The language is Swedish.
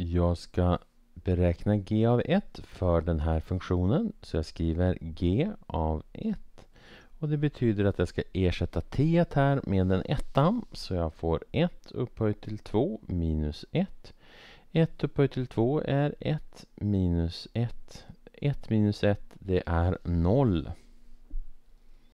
jag ska beräkna g av 1 för den här funktionen. Så jag skriver g av 1. Och det betyder att jag ska ersätta t här med en etta. Så jag får 1 upphöjt till 2 minus 1. 1 upphöjt till 2 är 1 minus 1. 1 minus 1 det är 0.